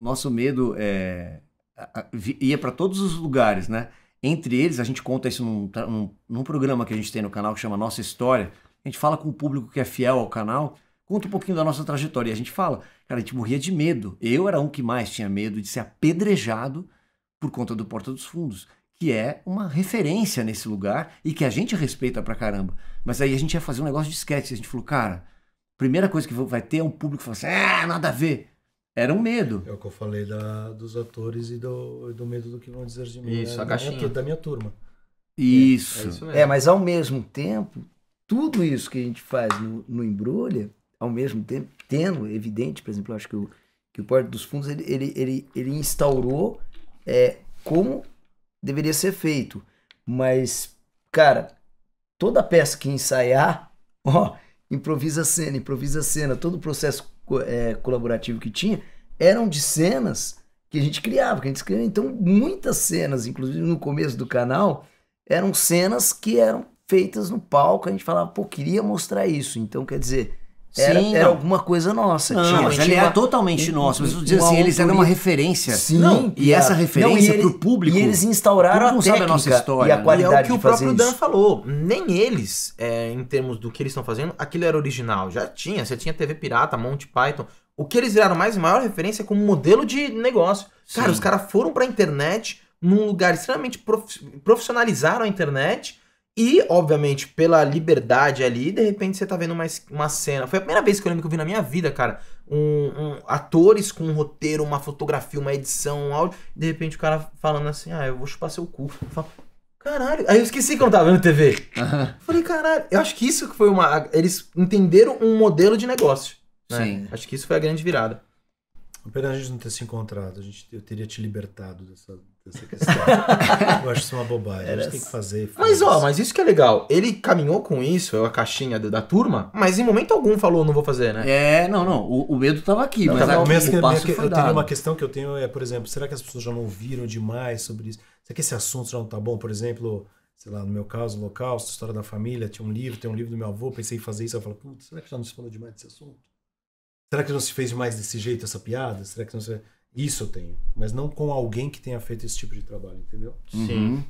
nosso medo é, ia para todos os lugares, né? Entre eles, a gente conta isso num, num, num, programa que a gente tem no canal que chama Nossa História. A gente fala com o público que é fiel ao canal, conta um pouquinho da nossa trajetória. E a gente fala, cara, a gente morria de medo. Eu era um que mais tinha medo de ser apedrejado por conta do Porta dos Fundos, que é uma referência nesse lugar e que a gente respeita pra caramba. Mas aí a gente ia fazer um negócio de sketch. A gente falou, cara, primeira coisa que vai ter é um público que fala assim, é, nada a ver. Era um medo. É o que eu falei da, dos atores e do, do medo do que vão dizer de mim. Isso, é a caixinha. Da minha, da minha turma. Isso. É, é, é, mas ao mesmo tempo, tudo isso que a gente faz no, no Embrulha, ao mesmo tempo, tendo, evidente, por exemplo, eu acho que o, que o Porto dos Fundos, ele, ele, ele, ele instaurou é, como deveria ser feito. Mas, cara, toda peça que ensaiar, ó, improvisa a cena, improvisa a cena, todo o processo é, colaborativo que tinha eram de cenas que a gente criava, que a gente escrevia. Então, muitas cenas, inclusive no começo do canal, eram cenas que eram feitas no palco. A gente falava, pô, queria mostrar isso. Então, quer dizer, era, Sim, era alguma coisa nossa. Não, tinha, mas ele era uma... totalmente nosso. Mas dizer assim, eles eram uma referência. Sim. Não, e, essa referência para o público. E eles instauraram a técnica a nossa história, e a qualidade e né? é o que o próprio Dan isso. falou. Nem eles, é, em termos do que eles estão fazendo, aquilo era original. Já tinha. Você tinha TV Pirata, Monty Python. O que eles viraram mais e maior referência é como modelo de negócio. Sim. Cara, os caras foram para a internet num lugar extremamente prof... profissionalizaram a internet e, obviamente, pela liberdade ali, de repente você tá vendo uma, uma cena. Foi a primeira vez que eu lembro que eu vi na minha vida, cara. Um, um atores com um roteiro, uma fotografia, uma edição, um áudio. De repente o cara falando assim: Ah, eu vou chupar seu cu. Eu falo, caralho. Aí eu esqueci que eu não tava vendo TV. Uhum. Falei, caralho. Eu acho que isso foi uma. Eles entenderam um modelo de negócio. Né? Sim. Acho que isso foi a grande virada pena a gente não ter se encontrado. A gente, eu teria te libertado dessa, dessa questão. eu acho isso uma bobagem. Era... A gente tem que fazer. Faz. Mas, ó, mas isso que é legal. Ele caminhou com isso, é a caixinha da, da turma, mas em momento algum falou, não vou fazer, né? É, não, não. O, o medo tava aqui, não, mas tava, aqui, que, o é passo Eu dado. tenho uma questão que eu tenho, é, por exemplo, será que as pessoas já não ouviram demais sobre isso? Será que esse assunto já não tá bom? Por exemplo, sei lá, no meu caso, local, história da família, tinha um livro, tem um livro do meu avô, pensei em fazer isso, eu falo, será que já não se falou demais desse assunto? Será que não se fez mais desse jeito essa piada? Será que não se... Isso eu tenho. Mas não com alguém que tenha feito esse tipo de trabalho, entendeu? Sim. Uhum.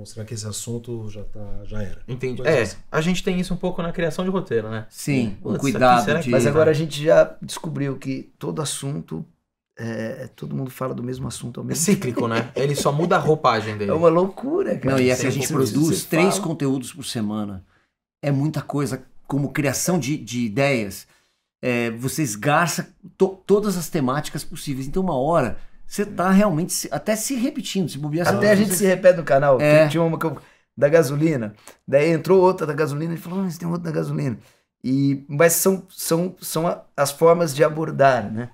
Com, será que esse assunto já, tá, já era? Entendi. Coisa é, assim. a gente tem isso um pouco na criação de roteiro, né? Sim, o cuidado. de... Mas agora é. a gente já descobriu que todo assunto é, é, todo mundo fala do mesmo assunto ao mesmo É cíclico, né? Ele só muda a roupagem dele. É uma loucura, cara. Não, e é assim, que a gente produz três fala. conteúdos por semana. É muita coisa como criação de, de ideias é, você esgarça to todas as temáticas possíveis. Então, uma hora, você tá realmente se, até se repetindo, se bobear. Até ah, tá a gente se repete no canal. É. Tinha uma da gasolina, daí entrou outra da gasolina e falou: ah, tem outra da gasolina. E, mas são, são, são as formas de abordar, né?